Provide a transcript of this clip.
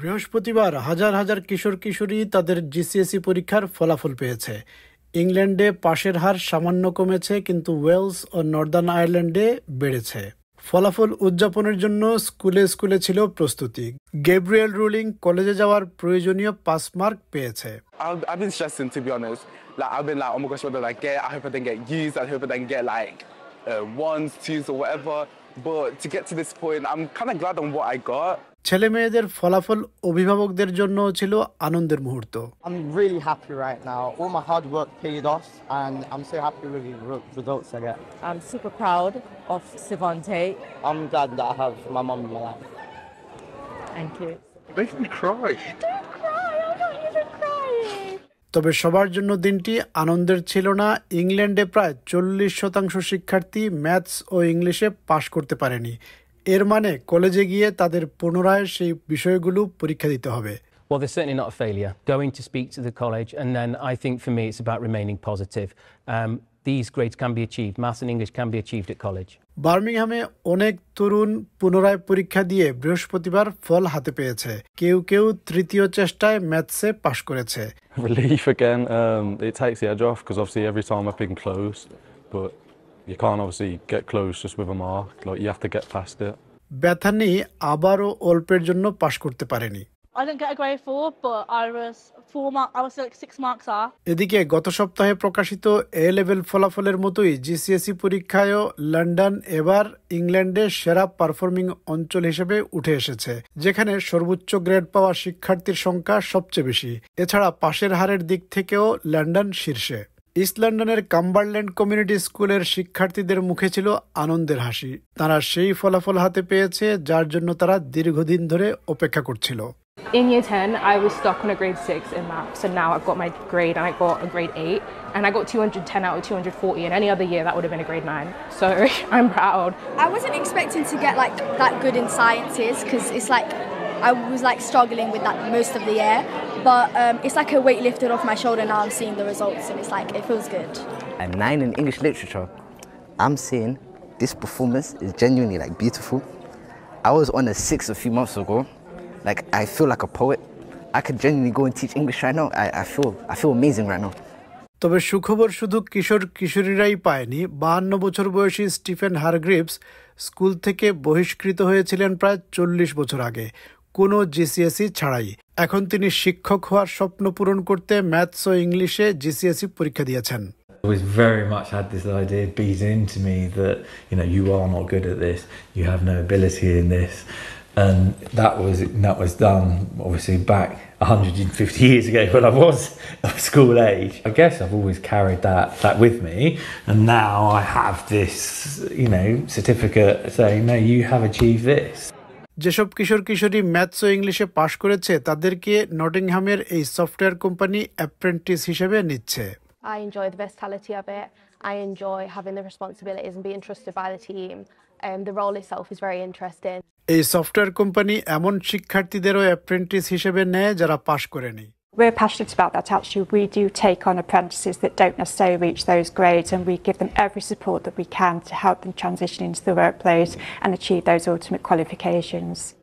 বৃহস্পতিবার হাজার হাজার কিশোর কিশোরী তাদের জিসিএসি e পরীক্ষার ফলাফল পেয়েছে ইংল্যান্ডে পাশের হার সামান্য কমেছে কিন্তু ওয়েলস ও নর্দার্ন আয়ারল্যান্ডে বেড়েছে ফলাফল উদযাপনের জন্য স্কুলে স্কুলে ছিল প্রস্তুতি গেব্রিয়েল রুলিং কলেজে যাওয়ার প্রয়োজনীয় পাস মার্ক পেয়েছে But to get to this point, I'm kind of glad on what I ছেলে মেয়েদের ফলাফল অভিভাবকদের জন্য ছিল আনন্দের মুহূর্ত তবে সবার জন্য দিনটি আনন্দের ছিল না ইংল্যান্ডে প্রায় চল্লিশ শতাংশ শিক্ষার্থী ম্যাথস ও ইংলিশে পাশ করতে পারেনি এর মানে কলেজে গিয়ে তাদের পুনরায় সেই বিষয়গুলো পরীক্ষা দিতে হবে Well, they're certainly not a failure. Going to speak to the college, and then I think for me it's about remaining positive. Um, these grades can be achieved. Maths and English can be achieved at college. বার্মিংহামে অনেক তরুণ পুনরায় পরীক্ষা দিয়ে বৃহস্পতিবার ফল হাতে পেয়েছে কেউ কেউ তৃতীয় চেষ্টায় ম্যাথসে পাশ করেছে Relief again. Um, it takes the edge off because obviously every time I've been close, but You can't obviously get close just with a mark. Like you have to get past it. ব্যথানি আবারও অল্পের জন্য পাশ করতে পারেনি এদিকে গত সপ্তাহে প্রকাশিত এ level ফলাফলের মতোই জিসিএসি e পরীক্ষায়ও লন্ডন এবার ইংল্যান্ডে সেরা পারফর্মিং অঞ্চল হিসেবে উঠে এসেছে যেখানে সর্বোচ্চ গ্রেড পাওয়া শিক্ষার্থীর সংখ্যা সবচেয়ে বেশি এছাড়া পাশের হারের দিক থেকেও লন্ডন শীর্ষে ইস্ট লন্ডনের কাম্বারল্যান্ড কমিউনিটি স্কুলের শিক্ষার্থীদের মুখে ছিল আনন্দের হাসি তারা সেই ফলাফল হাতে পেয়েছে যার জন্য তারা দীর্ঘদিন ধরে অপেক্ষা করছিল in year 10, I was stuck on a grade 6 in math. So now I've got my grade and I got a grade 8, and I got 210 out of 240. And any other year, that would have been a grade 9. So I'm proud. I wasn't expecting to get like that good in sciences because it's like I was like struggling with that most of the year, but um, it's like a weight lifted off my shoulder now. I'm seeing the results, and it's like it feels good. I'm nine in English literature. I'm saying this performance is genuinely like beautiful. I was on a six a few months ago. Like I feel like a poet. I could genuinely go and teach English right now. I, I feel I feel amazing right now. তবে সুখবর শুধু কিশোর কিশোরীরাই পায়নি বাহান্ন বছর বয়সী Stephen Hargreaves school থেকে বহিষ্কৃত হয়েছিলেন প্রায় চল্লিশ বছর আগে কোনো জিসিএসি ছাড়াই এখন তিনি শিক্ষক হওয়ার স্বপ্ন পূরণ করতে ম্যাথস ও ইংলিশে পরীক্ষা দিয়েছেন very much had this idea beaten into me that you know you are not good at this, you have no ability in this, and that was that was done obviously back 150 years ago when I was of school age. I guess I've always carried that that with me, and now I have this you know certificate saying no, you have achieved this. যেসব কিশোর কিশোরী maths ও ইংলিশে পাশ করেছে তাদেরকে নটিংহামের এই software company apprentice হিসেবে নিচ্ছে I enjoy the versatility of it. I enjoy having the responsibilities and being trusted by the team. Um, the role itself is very interesting. এই software company এমন শিক্ষার্থীদেরও অ্যাপ্রেন্টিস হিসেবে নেয় যারা পাশ করেনি we're passionate about that actually we do take on apprentices that don't necessarily reach those grades and we give them every support that we can to help them transition into the workplace and achieve those ultimate qualifications.